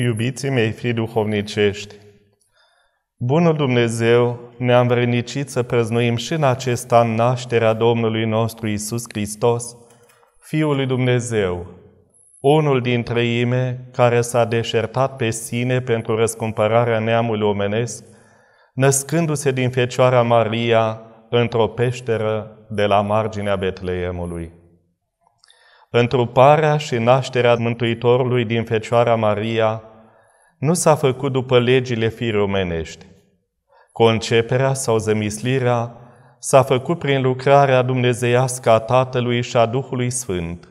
Iubiții mei, fii duhovnicești, Bunul Dumnezeu ne-a învrednicit să prăznuim și în acest an nașterea Domnului nostru Isus Hristos, Fiul lui Dumnezeu, unul dintre ime care s-a deșertat pe sine pentru răscumpărarea neamului omenesc, născându-se din Fecioara Maria într-o peșteră de la marginea Betleemului. Întruparea și nașterea Mântuitorului din Fecioara Maria nu s-a făcut după legile firii omenești. Conceperea sau zămislirea s-a făcut prin lucrarea dumnezeiască a Tatălui și a Duhului Sfânt.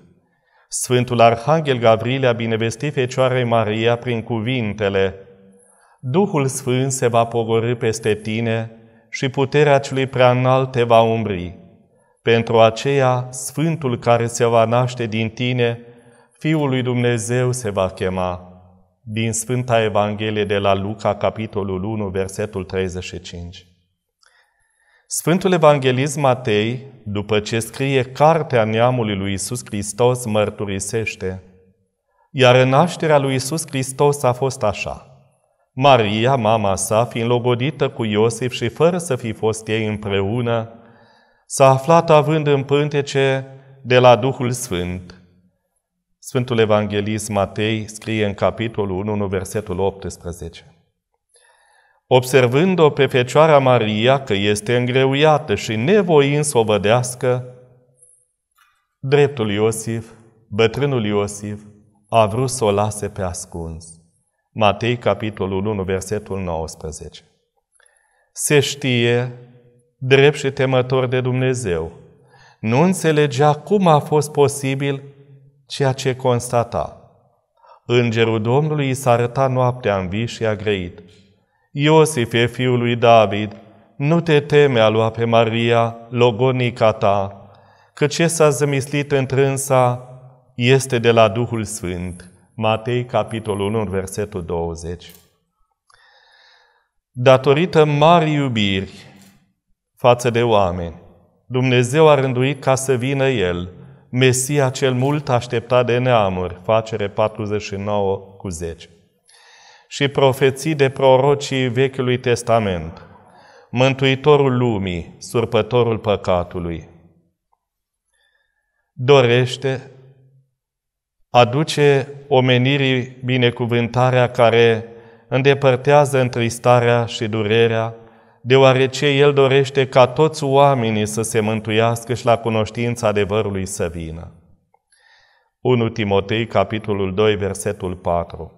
Sfântul Arhanghel Gavril a binevestit Fecioarei Maria prin cuvintele Duhul Sfânt se va pogorâ peste tine și puterea celui preanalt te va umbri. Pentru aceea, Sfântul care se va naște din tine, Fiul lui Dumnezeu se va chema. Din Sfânta Evanghelie de la Luca, capitolul 1, versetul 35. Sfântul Evanghelist Matei, după ce scrie Cartea Neamului lui Isus Hristos, mărturisește. Iar nașterea lui Isus Hristos a fost așa. Maria, mama sa, fiind logodită cu Iosif și fără să fi fost ei împreună, s-a aflat având pântece de la Duhul Sfânt. Sfântul Evanghelist Matei scrie în capitolul 1, versetul 18. Observând-o pe Fecioara Maria că este îngreuiată și nevoind să o vădească, dreptul Iosif, bătrânul Iosif, a vrut să o lase pe ascuns. Matei, capitolul 1, versetul 19. Se știe drept și temător de Dumnezeu. Nu înțelegea cum a fost posibil ceea ce constata. Îngerul Domnului i s-a arătat noaptea în vis și a grăit. Iosife, fiul lui David, nu te teme a lua pe Maria, logonica ta, că ce s-a zămislit întrânsa este de la Duhul Sfânt. Matei, capitolul 1, versetul 20. Datorită marii iubiri față de oameni. Dumnezeu a rânduit ca să vină El, Mesia cel mult așteptat de neamuri, facere 49 cu 10. Și profeții de prorocii Vechiului Testament, Mântuitorul lumii, surpătorul păcatului. Dorește, aduce omenirii binecuvântarea care îndepărtează întristarea și durerea, deoarece El dorește ca toți oamenii să se mântuiască și la cunoștința adevărului să vină. 1 Timotei, capitolul 2, versetul 4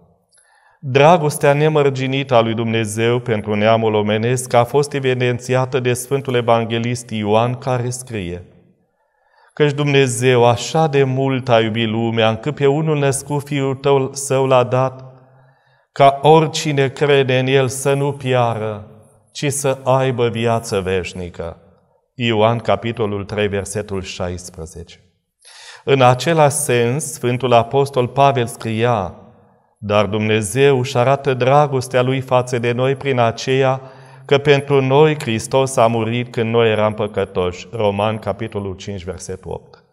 Dragostea nemărginită a lui Dumnezeu pentru neamul omenesc a fost evidențiată de Sfântul Evanghelist Ioan care scrie Căci Dumnezeu așa de mult a iubit lumea încât pe unul născut Fiul tău său l-a dat, ca oricine crede în El să nu piară, ci să aibă viață veșnică. Ioan, capitolul 3, versetul 16. În același sens, Sfântul Apostol Pavel scria, Dar Dumnezeu își arată dragostea Lui față de noi prin aceea că pentru noi Hristos a murit când noi eram păcătoși. Roman, capitolul 5, versetul 8.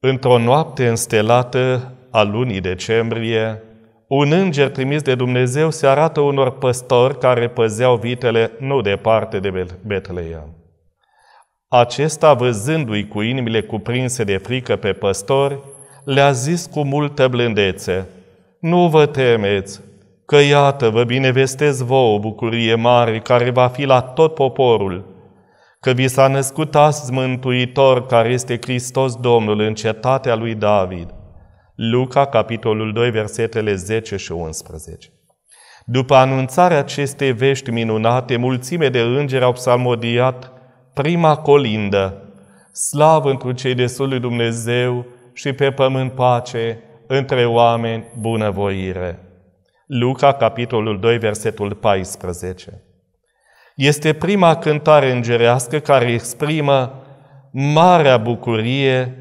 Într-o noapte înstelată a lunii decembrie, un înger trimis de Dumnezeu se arată unor păstori care păzeau vitele nu departe de Betleem. Acesta, văzându-i cu inimile cuprinse de frică pe păstori, le-a zis cu multă blândețe, Nu vă temeți, că iată vă binevestez vouă o bucurie mare care va fi la tot poporul, că vi s-a născut astăzi Mântuitor care este Hristos Domnul în cetatea lui David. Luca, capitolul 2, versetele 10 și 11. După anunțarea acestei vești minunate, mulțime de îngeri au psalmodiat prima colindă, slavă întru cei de sus lui Dumnezeu și pe pământ pace, între oameni bunăvoire. Luca, capitolul 2, versetul 14. Este prima cântare îngerească care exprimă marea bucurie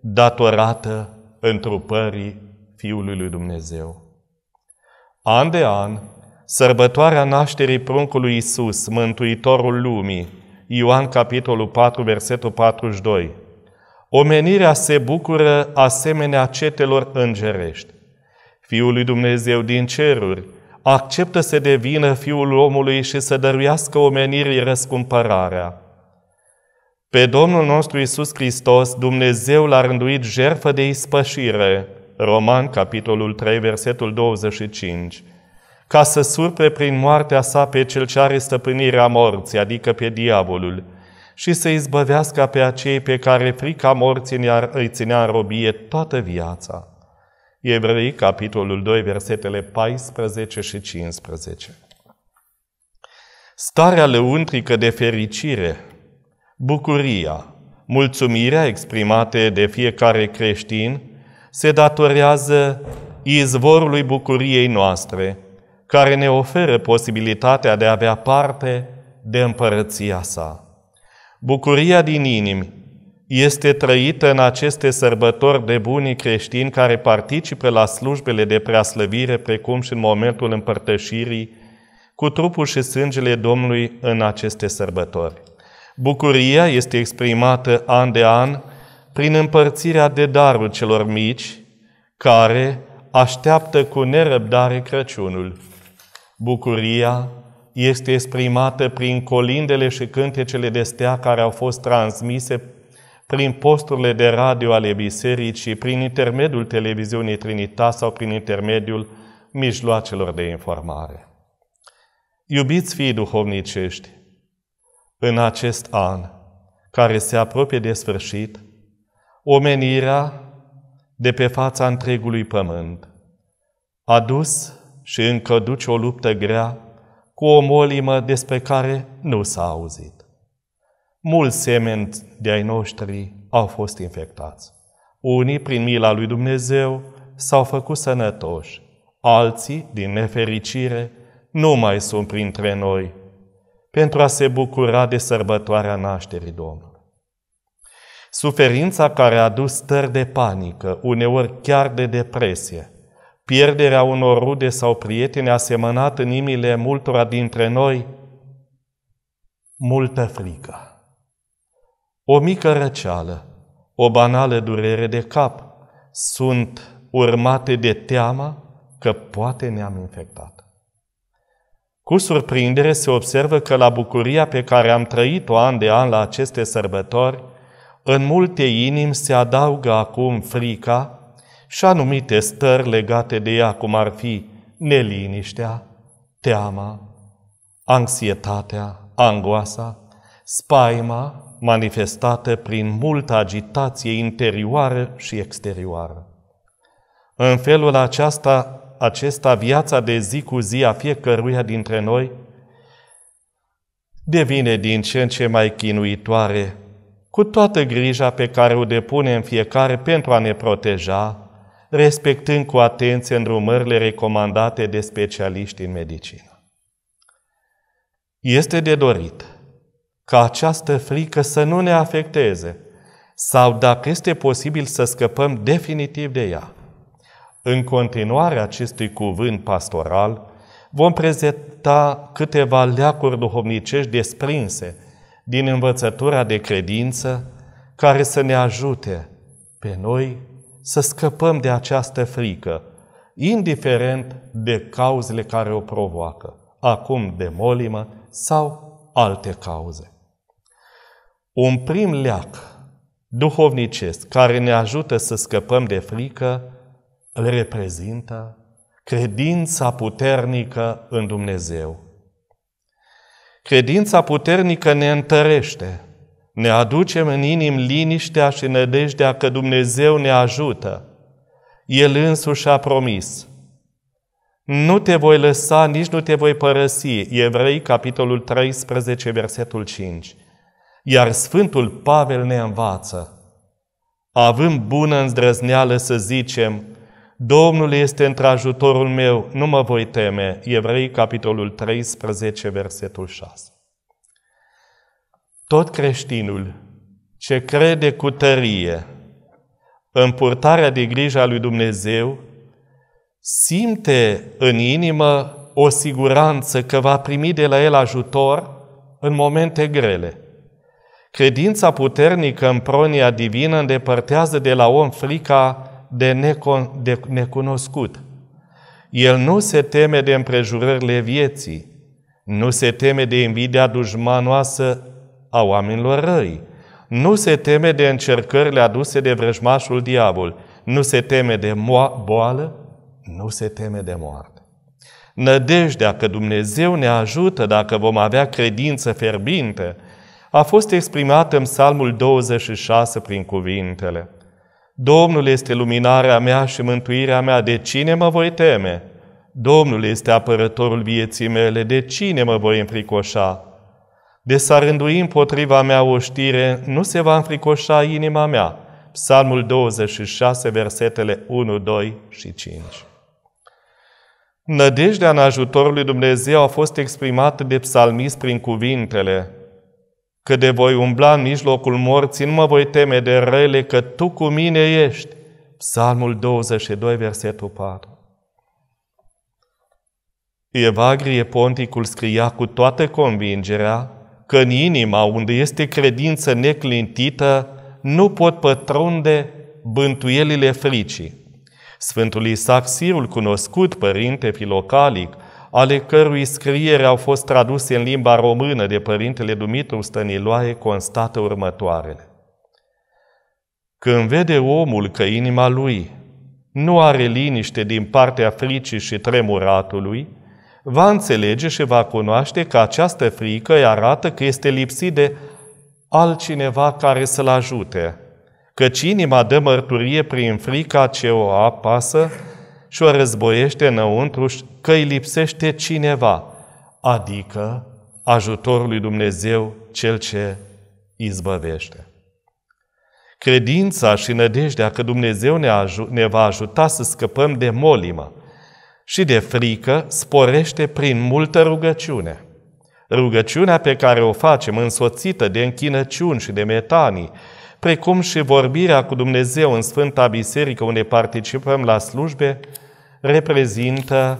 datorată întrupării Fiului lui Dumnezeu. An de an, sărbătoarea nașterii pruncului Isus, Mântuitorul lumii, Ioan capitolul 4, versetul 42. Omenirea se bucură asemenea cetelor îngerești. Fiul lui Dumnezeu din ceruri acceptă să devină Fiul omului și să dăruiască omenirii răscumpărarea. Pe Domnul nostru Isus Hristos, Dumnezeu l-a rânduit jertfă de ispășire, Roman, capitolul 3, versetul 25, ca să surpe prin moartea sa pe cel ce are stăpânirea morții, adică pe diavolul, și să izbăvească pe acei pe care frica morții îi ținea în robie toată viața. Evrei, capitolul 2, versetele 14 și 15. Starea lăuntrică de fericire Bucuria, mulțumirea exprimate de fiecare creștin se datorează izvorului bucuriei noastre, care ne oferă posibilitatea de a avea parte de împărăția sa. Bucuria din inimi este trăită în aceste sărbători de bunii creștini care participă la slujbele de preaslăvire, precum și în momentul împărtășirii cu trupul și sângele Domnului în aceste sărbători. Bucuria este exprimată an de an prin împărțirea de darul celor mici, care așteaptă cu nerăbdare Crăciunul. Bucuria este exprimată prin colindele și cântecele de stea care au fost transmise prin posturile de radio ale bisericii, prin intermediul televiziunii Trinita sau prin intermediul mijloacelor de informare. Iubiți fii duhovnicești, în acest an, care se apropie de sfârșit, omenirea de pe fața întregului pământ. A dus și încă duce o luptă grea cu o molimă despre care nu s-a auzit. Mulți semeni de ai noștri au fost infectați. Unii, prin mila lui Dumnezeu, s-au făcut sănătoși, alții, din nefericire, nu mai sunt printre noi pentru a se bucura de sărbătoarea nașterii Domnului. Suferința care a dus stări de panică, uneori chiar de depresie, pierderea unor rude sau prieteni a semănat în inimile multora dintre noi multă frică. O mică răceală, o banală durere de cap sunt urmate de teama că poate ne-am infectat. Cu surprindere se observă că la bucuria pe care am trăit-o an de an la aceste sărbători, în multe inimi se adaugă acum frica și anumite stări legate de ea, cum ar fi neliniștea, teama, anxietatea, angoasa, spaima manifestată prin multă agitație interioară și exterioară. În felul acesta acesta viața de zi cu zi a fiecăruia dintre noi devine din ce în ce mai chinuitoare, cu toată grija pe care o depunem fiecare pentru a ne proteja, respectând cu atenție îndrumările recomandate de specialiști în medicină. Este de dorit ca această frică să nu ne afecteze sau, dacă este posibil, să scăpăm definitiv de ea. În continuare acestui cuvânt pastoral, vom prezenta câteva leacuri duhovnicești desprinse din învățătura de credință care să ne ajute pe noi să scăpăm de această frică, indiferent de cauzele care o provoacă, acum de molimă sau alte cauze. Un prim leac duhovnicesc care ne ajută să scăpăm de frică îl reprezintă credința puternică în Dumnezeu. Credința puternică ne întărește, ne aducem în inim liniștea și nădejdea că Dumnezeu ne ajută. El însuși a promis. Nu te voi lăsa, nici nu te voi părăsi. Evrei, capitolul 13, versetul 5. Iar Sfântul Pavel ne învață. Având bună îndrăzneală să zicem, Domnul este într-ajutorul meu, nu mă voi teme. Evrei, capitolul 13, versetul 6. Tot creștinul ce crede cu tărie în purtarea de grijă a lui Dumnezeu, simte în inimă o siguranță că va primi de la el ajutor în momente grele. Credința puternică în pronia divină îndepărtează de la om frica de, necon, de necunoscut. El nu se teme de împrejurările vieții, nu se teme de invidia dușmanoasă a oamenilor răi, nu se teme de încercările aduse de vrăjmașul diavol, nu se teme de mo- boală, nu se teme de moarte. Nădejdea că Dumnezeu ne ajută dacă vom avea credință ferbinte a fost exprimată în Psalmul 26 prin cuvintele – Domnul este luminarea mea și mântuirea mea, de cine mă voi teme? Domnul este apărătorul vieții mele, de cine mă voi înfricoșa? De s împotriva mea o știre, nu se va înfricoșa inima mea. Psalmul 26, versetele 1, 2 și 5. Nădejdea în ajutorul lui Dumnezeu a fost exprimată de psalmist prin cuvintele că de voi umbla în mijlocul morții, nu mă voi teme de rele, că Tu cu mine ești. Psalmul 22, versetul 4. Evagrie Ponticul scria cu toată convingerea că în inima unde este credință neclintită nu pot pătrunde bântuielile fricii. Sfântul Isaac Sirul, cunoscut părinte filocalic, ale cărui scriere au fost traduse în limba română de părintele Dumitru Stăniloae, constată următoarele. Când vede omul că inima lui nu are liniște din partea fricii și tremuratului, va înțelege și va cunoaște că această frică îi arată că este lipsit de altcineva care să-l ajute, căci inima dă mărturie prin frica ce o apasă și o războiește înăuntru că îi lipsește cineva, adică ajutorul lui Dumnezeu cel ce izbăvește. Credința și nădejdea că Dumnezeu ne, aj- ne va ajuta să scăpăm de molimă și de frică sporește prin multă rugăciune. Rugăciunea pe care o facem însoțită de închinăciuni și de metanii, precum și vorbirea cu Dumnezeu în Sfânta Biserică unde participăm la slujbe, reprezintă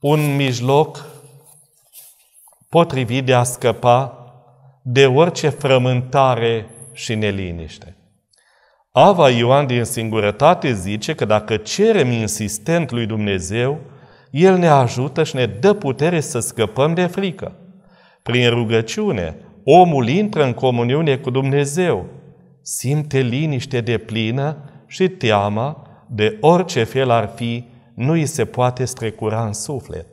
un mijloc potrivit de a scăpa de orice frământare și neliniște. Ava Ioan din singurătate zice că dacă cerem insistent lui Dumnezeu, El ne ajută și ne dă putere să scăpăm de frică. Prin rugăciune, omul intră în comuniune cu Dumnezeu, simte liniște de plină și teama de orice fel ar fi, nu îi se poate strecura în suflet.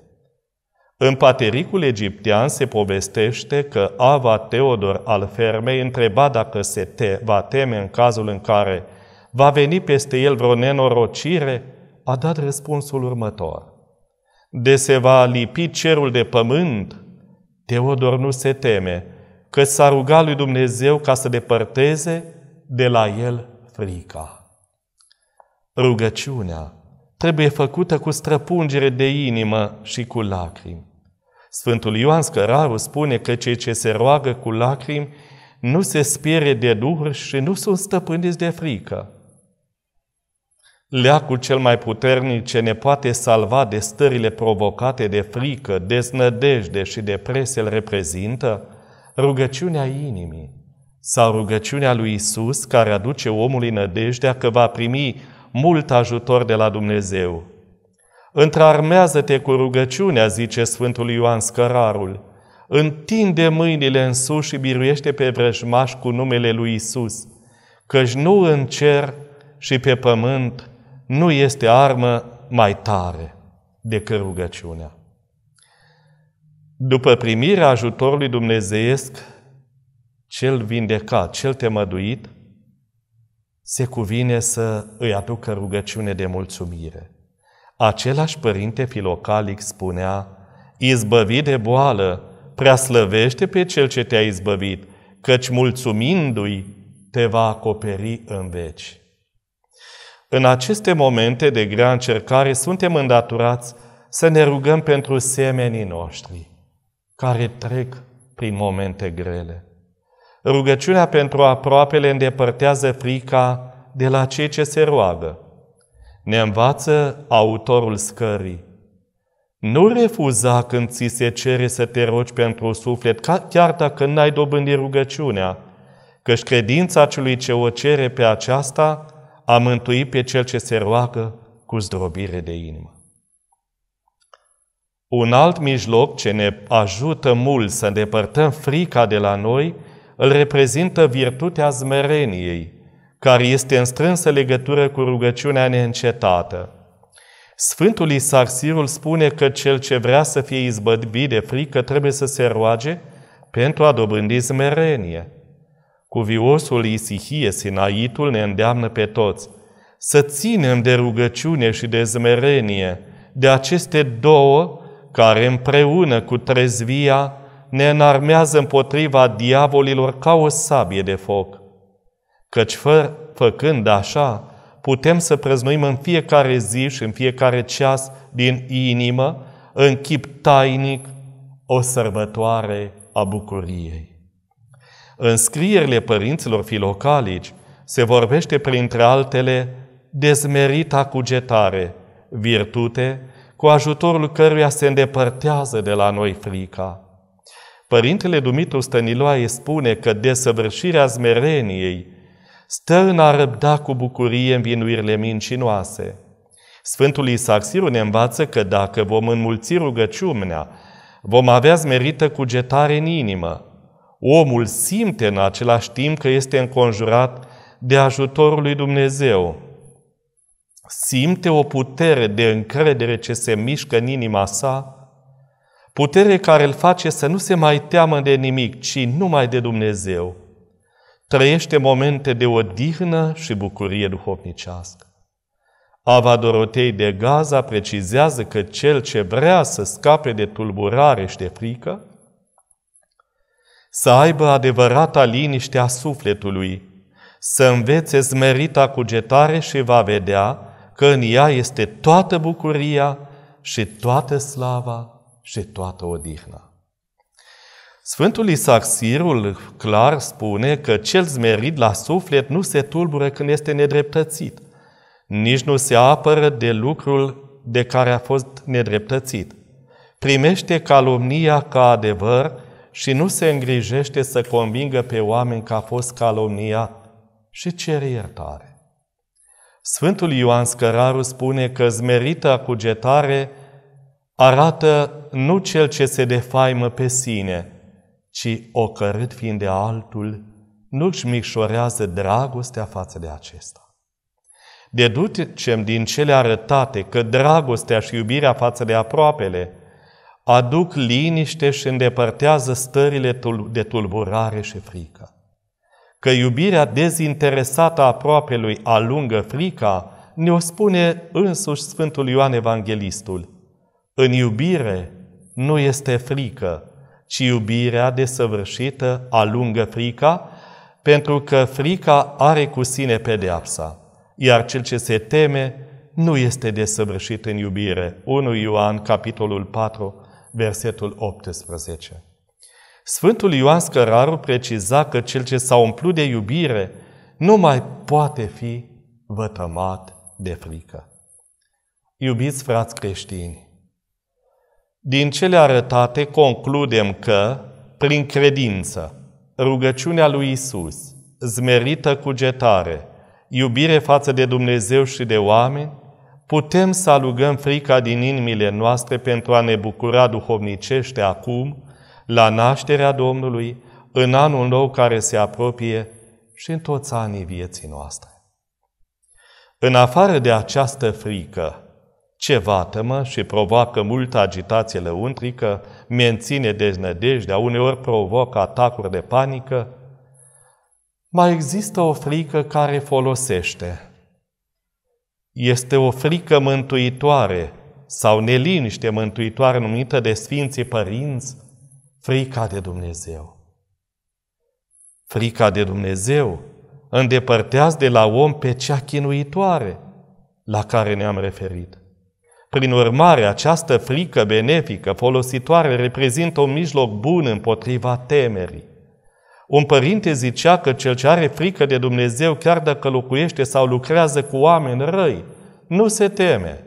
În patericul egiptean se povestește că Ava Teodor al Fermei întreba dacă se te va teme în cazul în care va veni peste el vreo nenorocire, a dat răspunsul următor. De se va lipi cerul de pământ, Teodor nu se teme, că s-a rugat lui Dumnezeu ca să depărteze de la el frica. Rugăciunea trebuie făcută cu străpungere de inimă și cu lacrimi. Sfântul Ioan Scăraru spune că cei ce se roagă cu lacrimi nu se spiere de duhuri și nu sunt stăpâniți de frică. Leacul cel mai puternic ce ne poate salva de stările provocate de frică, deznădejde și depresie îl reprezintă rugăciunea inimii sau rugăciunea lui Isus care aduce omului nădejdea că va primi mult ajutor de la Dumnezeu. Întrarmează-te cu rugăciunea, zice Sfântul Ioan Scărarul. Întinde mâinile în sus și biruiește pe vrăjmaș cu numele lui Isus, căci nu în cer și pe pământ nu este armă mai tare decât rugăciunea. După primirea ajutorului dumnezeiesc, cel vindecat, cel temăduit, se cuvine să îi aducă rugăciune de mulțumire. Același părinte Filocalic spunea, izbăvit de boală, slăvește pe cel ce te-a izbăvit, căci mulțumindu-i te va acoperi în veci. În aceste momente de grea încercare suntem îndatorați să ne rugăm pentru semenii noștri, care trec prin momente grele. Rugăciunea pentru aproapele îndepărtează frica de la cei ce se roagă. Ne învață autorul scării. Nu refuza când ți se cere să te rogi pentru suflet, chiar dacă n-ai dobândit rugăciunea, căci credința celui ce o cere pe aceasta a mântuit pe cel ce se roagă cu zdrobire de inimă. Un alt mijloc ce ne ajută mult să îndepărtăm frica de la noi – îl reprezintă virtutea zmereniei, care este în strânsă legătură cu rugăciunea neîncetată. Sfântul Isarsirul spune că cel ce vrea să fie izbăvit de frică trebuie să se roage pentru a dobândi zmerenie. Cuviosul Isihie, Sinaitul, ne îndeamnă pe toți să ținem de rugăciune și de zmerenie, de aceste două care împreună cu trezvia ne înarmează împotriva diavolilor ca o sabie de foc. Căci fă, făcând așa, putem să prăznuim în fiecare zi și în fiecare ceas din inimă, în chip tainic, o sărbătoare a bucuriei. În scrierile părinților filocalici se vorbește printre altele dezmerita cugetare, virtute cu ajutorul căruia se îndepărtează de la noi frica. Părintele Dumitru Stăniloae spune că desăvârșirea zmereniei stă în a răbda cu bucurie învinuirile mincinoase. Sfântul Siru ne învață că dacă vom înmulți rugăciunea, vom avea zmerită cugetare în inimă. Omul simte în același timp că este înconjurat de ajutorul lui Dumnezeu. Simte o putere de încredere ce se mișcă în inima sa, Putere care îl face să nu se mai teamă de nimic, ci numai de Dumnezeu. Trăiește momente de odihnă și bucurie duhovnicească. Ava Dorotei de Gaza precizează că cel ce vrea să scape de tulburare și de frică, să aibă adevărata liniște a sufletului, să învețe zmerita cugetare și va vedea că în ea este toată bucuria și toată slava și toată odihna. Sfântul Isaac Sirul clar spune că cel zmerit la suflet nu se tulbură când este nedreptățit, nici nu se apără de lucrul de care a fost nedreptățit. Primește calomnia ca adevăr și nu se îngrijește să convingă pe oameni că a fost calomnia și cere iertare. Sfântul Ioan Scăraru spune că zmerita cugetare arată nu cel ce se defaimă pe sine, ci ocărât fiind de altul, nu-și micșorează dragostea față de acesta. Deducem din cele arătate că dragostea și iubirea față de aproapele aduc liniște și îndepărtează stările de tulburare și frică. Că iubirea dezinteresată a aproapelui alungă frica, ne-o spune însuși Sfântul Ioan Evanghelistul – în iubire nu este frică, ci iubirea desăvârșită alungă frica, pentru că frica are cu sine pedeapsa, iar cel ce se teme nu este desăvârșit în iubire. 1 Ioan, capitolul 4, versetul 18. Sfântul Ioan Scăraru preciza că cel ce s-a umplut de iubire nu mai poate fi vătămat de frică. Iubiți frați creștini, din cele arătate concludem că, prin credință, rugăciunea lui Isus, zmerită cugetare, iubire față de Dumnezeu și de oameni, putem să alugăm frica din inimile noastre pentru a ne bucura duhovnicește acum, la nașterea Domnului, în anul nou care se apropie și în toți anii vieții noastre. În afară de această frică, ce vatămă și provoacă multă agitație lăuntrică, menține deznădejdea, uneori provoacă atacuri de panică, mai există o frică care folosește. Este o frică mântuitoare sau neliniște mântuitoare numită de Sfinții Părinți, frica de Dumnezeu. Frica de Dumnezeu îndepărtează de la om pe cea chinuitoare la care ne-am referit. Prin urmare, această frică benefică folositoare reprezintă un mijloc bun împotriva temerii. Un părinte zicea că cel ce are frică de Dumnezeu, chiar dacă locuiește sau lucrează cu oameni răi, nu se teme.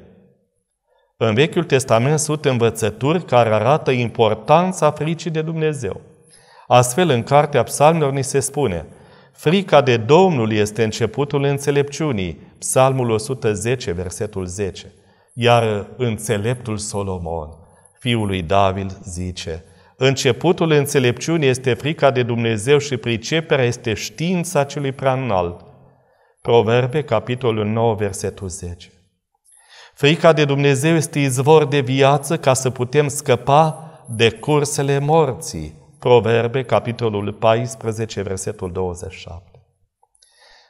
În Vechiul Testament sunt învățături care arată importanța fricii de Dumnezeu. Astfel, în Cartea Psalmilor ni se spune, Frica de Domnul este începutul înțelepciunii, Psalmul 110, versetul 10. Iar înțeleptul Solomon, fiul lui David, zice, Începutul înțelepciunii este frica de Dumnezeu și priceperea este știința celui prea înalt. Proverbe, capitolul 9, versetul 10. Frica de Dumnezeu este izvor de viață ca să putem scăpa de cursele morții. Proverbe, capitolul 14, versetul 27.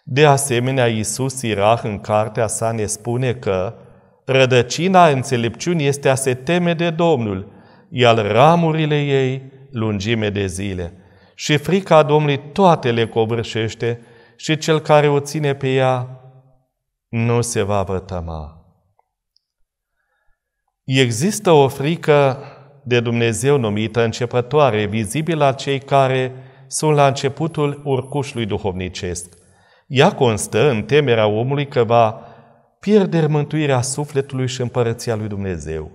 De asemenea, Iisus Irah în cartea sa ne spune că Rădăcina înțelepciunii este a se teme de Domnul, iar ramurile ei lungime de zile. Și frica Domnului toate le covârșește și cel care o ține pe ea nu se va vătăma. Există o frică de Dumnezeu numită începătoare, vizibilă a cei care sunt la începutul urcușului duhovnicesc. Ea constă în temerea omului că va pierderi mântuirea sufletului și împărăția lui Dumnezeu.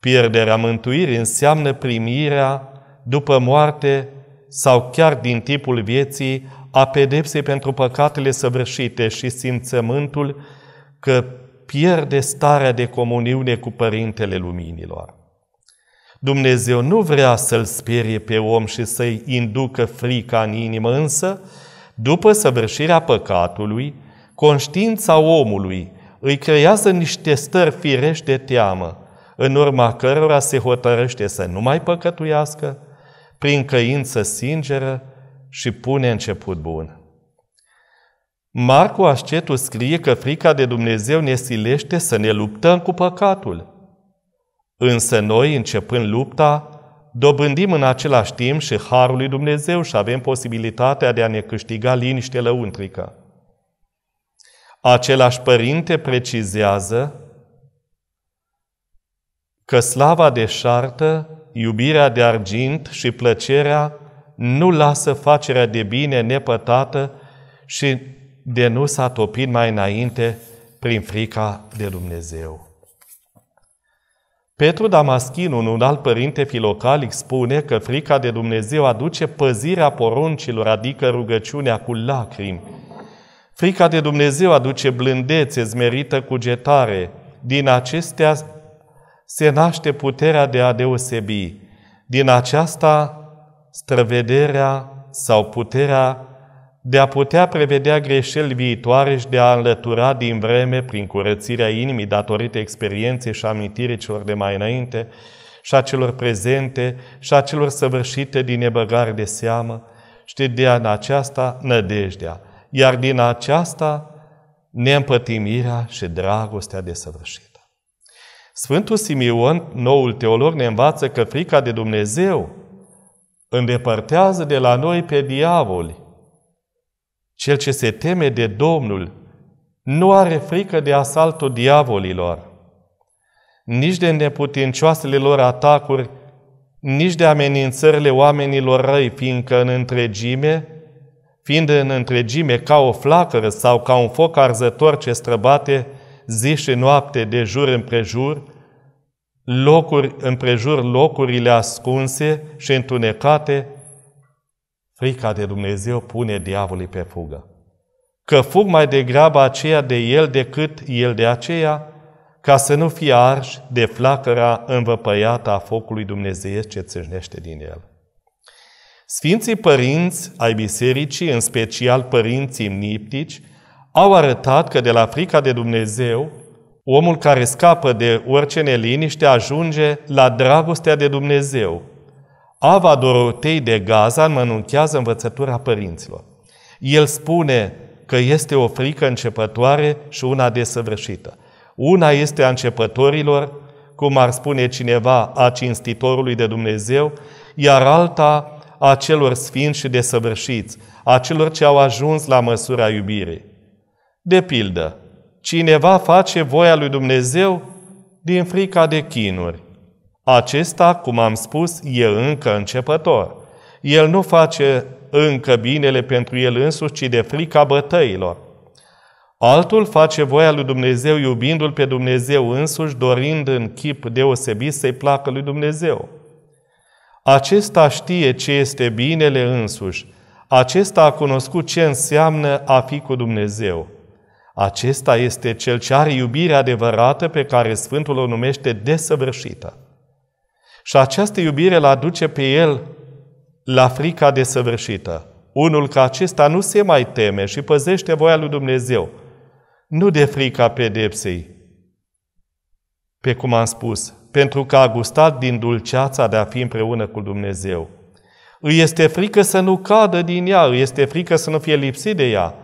Pierderea mântuirii înseamnă primirea după moarte sau chiar din timpul vieții a pedepsei pentru păcatele săvârșite și simțământul că pierde starea de comuniune cu Părintele Luminilor. Dumnezeu nu vrea să-l sperie pe om și să-i inducă frica în inimă, însă, după săvârșirea păcatului, conștiința omului îi creează niște stări firești de teamă, în urma cărora se hotărăște să nu mai păcătuiască, prin căință sinceră și pune început bun. Marcu Ascetul scrie că frica de Dumnezeu ne silește să ne luptăm cu păcatul. Însă noi, începând lupta, dobândim în același timp și Harul lui Dumnezeu și avem posibilitatea de a ne câștiga liniște lăuntrică. Același părinte precizează că slava de șartă, iubirea de argint și plăcerea nu lasă facerea de bine nepătată și de nu s-a topit mai înainte prin frica de Dumnezeu. Petru Damaschin, un alt părinte filocalic, spune că frica de Dumnezeu aduce păzirea poruncilor, adică rugăciunea cu lacrimi, Frica de Dumnezeu aduce blândețe, zmerită cugetare. Din acestea se naște puterea de a deosebi. Din aceasta străvederea sau puterea de a putea prevedea greșeli viitoare și de a înlătura din vreme, prin curățirea inimii, datorită experienței și amintirii celor de mai înainte, și a celor prezente, și a celor săvârșite din nebăgare de seamă, și de în aceasta nădejdea iar din aceasta neîmpătimirea și dragostea desăvârșită. Sfântul Simion, noul teolog, ne învață că frica de Dumnezeu îndepărtează de la noi pe diavoli. Cel ce se teme de Domnul nu are frică de asaltul diavolilor, nici de neputincioasele lor atacuri, nici de amenințările oamenilor răi, fiindcă în întregime fiind în întregime ca o flacără sau ca un foc arzător ce străbate zi și noapte de jur împrejur, locuri împrejur locurile ascunse și întunecate, frica de Dumnezeu pune diavolii pe fugă. Că fug mai degrabă aceea de el decât el de aceea, ca să nu fie arși de flacăra învăpăiată a focului Dumnezeu ce țâșnește din el. Sfinții părinți ai bisericii, în special părinții niptici, au arătat că de la frica de Dumnezeu, omul care scapă de orice neliniște ajunge la dragostea de Dumnezeu. Ava Dorotei de Gaza mănunchează învățătura părinților. El spune că este o frică începătoare și una desăvârșită. Una este a începătorilor, cum ar spune cineva, a cinstitorului de Dumnezeu, iar alta a celor sfinți și desăvârșiți, a celor ce au ajuns la măsura iubirii. De pildă, cineva face voia lui Dumnezeu din frica de chinuri. Acesta, cum am spus, e încă începător. El nu face încă binele pentru el însuși, ci de frica bătăilor. Altul face voia lui Dumnezeu iubindu-L pe Dumnezeu însuși, dorind în chip deosebit să-i placă lui Dumnezeu. Acesta știe ce este binele însuși. Acesta a cunoscut ce înseamnă a fi cu Dumnezeu. Acesta este cel ce are iubirea adevărată pe care Sfântul o numește desăvârșită. Și această iubire îl aduce pe el la frica desăvârșită. Unul ca acesta nu se mai teme și păzește voia lui Dumnezeu, nu de frica pedepsei, pe cum am spus, pentru că a gustat din dulceața de a fi împreună cu Dumnezeu. Îi este frică să nu cadă din ea, îi este frică să nu fie lipsit de ea.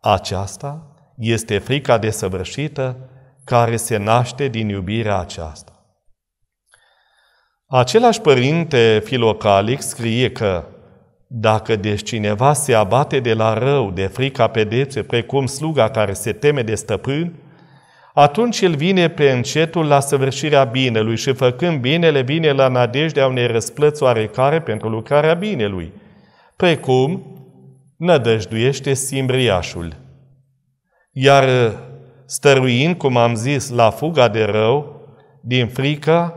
Aceasta este frica desăvârșită care se naște din iubirea aceasta. Același părinte Filocalic scrie că dacă deci cineva se abate de la rău, de frica pedepse, precum sluga care se teme de stăpân, atunci el vine pe încetul la săvârșirea binelui și făcând binele vine la nadejdea unei răsplăți oarecare pentru lucrarea binelui, precum nădăjduiește simbriașul. Iar stăruind, cum am zis, la fuga de rău, din frică,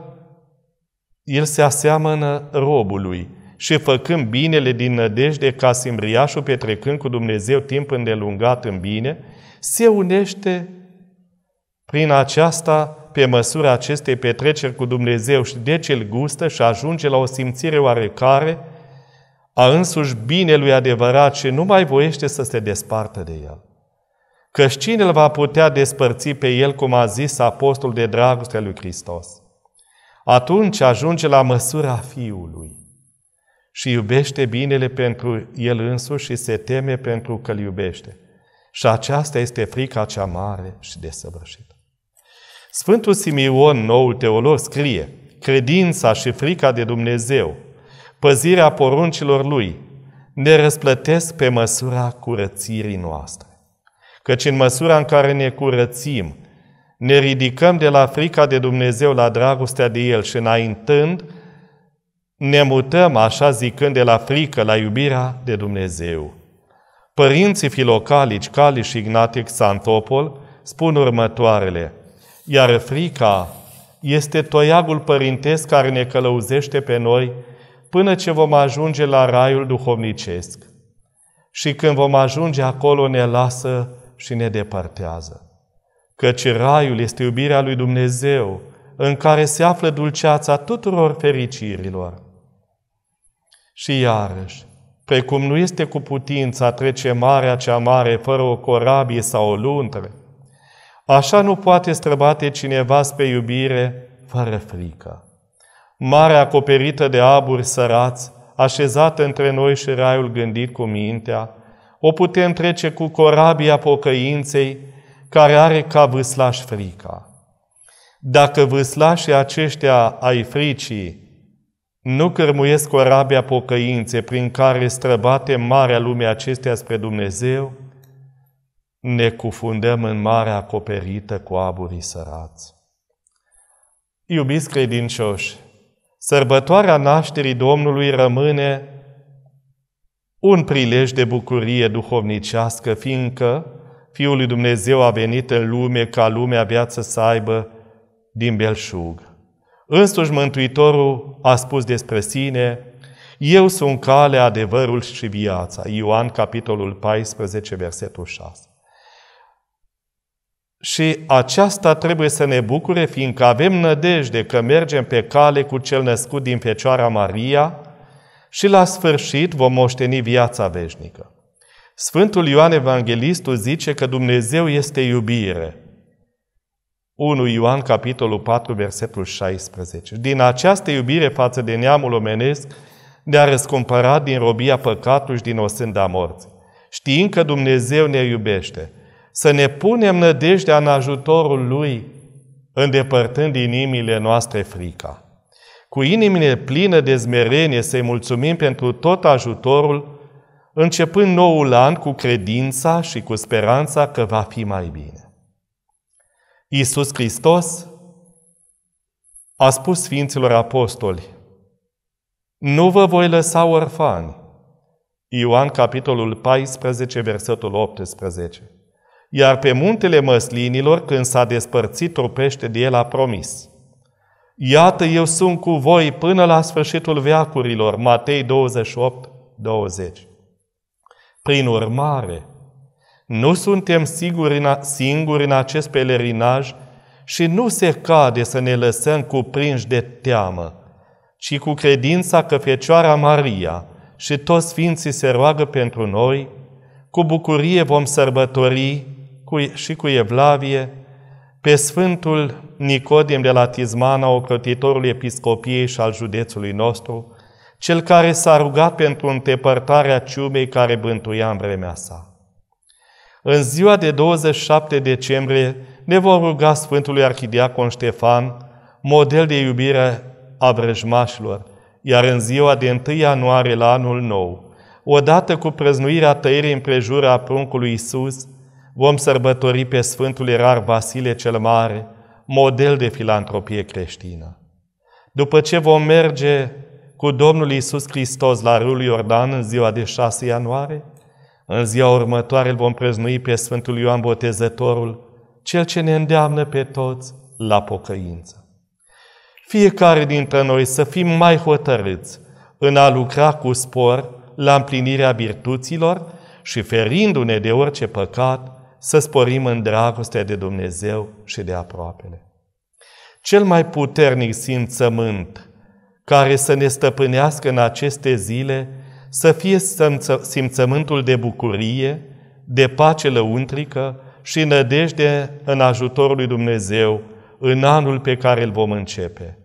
el se aseamănă robului și făcând binele din nădejde ca simbriașul petrecând cu Dumnezeu timp îndelungat în bine, se unește prin aceasta, pe măsura acestei petreceri cu Dumnezeu și ce îl gustă și ajunge la o simțire oarecare a însuși binelui adevărat și nu mai voiește să se despartă de el. Căci cine îl va putea despărți pe el, cum a zis Apostolul de dragostea lui Hristos? Atunci ajunge la măsura fiului și iubește binele pentru el însuși și se teme pentru că îl iubește. Și aceasta este frica cea mare și desăvârșită. Sfântul Simion, noul teolog, scrie, credința și frica de Dumnezeu, păzirea poruncilor Lui, ne răsplătesc pe măsura curățirii noastre. Căci în măsura în care ne curățim, ne ridicăm de la frica de Dumnezeu la dragostea de El și înaintând, ne mutăm, așa zicând, de la frică la iubirea de Dumnezeu. Părinții filocalici, Cali și Ignatic Santopol, spun următoarele – iar frica este toiagul părintesc care ne călăuzește pe noi până ce vom ajunge la raiul duhovnicesc. Și când vom ajunge acolo ne lasă și ne depărtează. Căci raiul este iubirea lui Dumnezeu, în care se află dulceața tuturor fericirilor. Și iarăși, precum nu este cu putința trece marea cea mare fără o corabie sau o luntre, Așa nu poate străbate cineva spre iubire fără frică. Marea acoperită de aburi sărați, așezată între noi și raiul gândit cu mintea, o putem trece cu corabia pocăinței, care are ca vâslaș frica. Dacă vâslașii aceștia ai fricii nu cărmuiesc corabia pocăinței prin care străbate marea lumea acestea spre Dumnezeu, ne cufundăm în mare acoperită cu aburii sărați. Iubiți credincioși, sărbătoarea nașterii Domnului rămâne un prilej de bucurie duhovnicească, fiindcă Fiul lui Dumnezeu a venit în lume ca lumea viață să aibă din belșug. Însuși Mântuitorul a spus despre sine, Eu sunt calea, adevărul și viața. Ioan, capitolul 14, versetul 6. Și aceasta trebuie să ne bucure, fiindcă avem nădejde că mergem pe cale cu cel născut din Fecioara Maria și la sfârșit vom moșteni viața veșnică. Sfântul Ioan Evanghelistul zice că Dumnezeu este iubire. 1 Ioan, capitolul 4, versetul 16. Din această iubire față de neamul omenesc ne-a răscumpărat din robia păcatului și din osânda morții. Știind că Dumnezeu ne iubește – să ne punem nădejdea în ajutorul Lui, îndepărtând inimile noastre frica. Cu inimile pline de zmerenie să-i mulțumim pentru tot ajutorul, începând noul an cu credința și cu speranța că va fi mai bine. Iisus Hristos a spus Sfinților Apostoli, Nu vă voi lăsa orfani. Ioan, capitolul 14, versetul 18 iar pe muntele măslinilor, când s-a despărțit trupește de el, a promis. Iată, eu sunt cu voi până la sfârșitul veacurilor, Matei 28, 20. Prin urmare, nu suntem siguri în, singuri în acest pelerinaj și nu se cade să ne lăsăm cuprinși de teamă, ci cu credința că Fecioara Maria și toți Sfinții se roagă pentru noi, cu bucurie vom sărbători cu, și cu Evlavie, pe Sfântul Nicodim de la Tizmana, ocrotitorul episcopiei și al județului nostru, cel care s-a rugat pentru întepărtarea ciumei care bântuia în vremea sa. În ziua de 27 decembrie ne vom ruga Sfântului Arhidiacon Ștefan, model de iubire a vrăjmașilor, iar în ziua de 1 ianuarie la anul nou, odată cu prăznuirea tăierii a pruncului Isus, vom sărbători pe Sfântul Erar Vasile cel Mare, model de filantropie creștină. După ce vom merge cu Domnul Isus Hristos la râul Iordan în ziua de 6 ianuarie, în ziua următoare îl vom preznui pe Sfântul Ioan Botezătorul, cel ce ne îndeamnă pe toți la pocăință. Fiecare dintre noi să fim mai hotărâți în a lucra cu spor la împlinirea virtuților și ferindu-ne de orice păcat, să sporim în dragostea de Dumnezeu și de aproapele. Cel mai puternic simțământ care să ne stăpânească în aceste zile să fie simțământul de bucurie, de pace lăuntrică și nădejde în ajutorul lui Dumnezeu în anul pe care îl vom începe.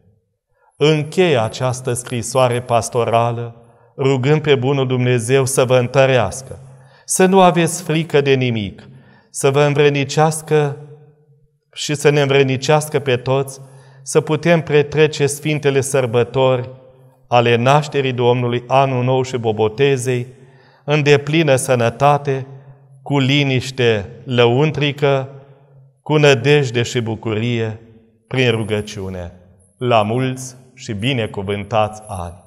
Încheie această scrisoare pastorală rugând pe Bunul Dumnezeu să vă întărească, să nu aveți frică de nimic – să vă învrednicească și să ne învrednicească pe toți să putem pretrece Sfintele Sărbători ale nașterii Domnului Anul Nou și Bobotezei în deplină sănătate, cu liniște lăuntrică, cu nădejde și bucurie, prin rugăciune. La mulți și binecuvântați ani!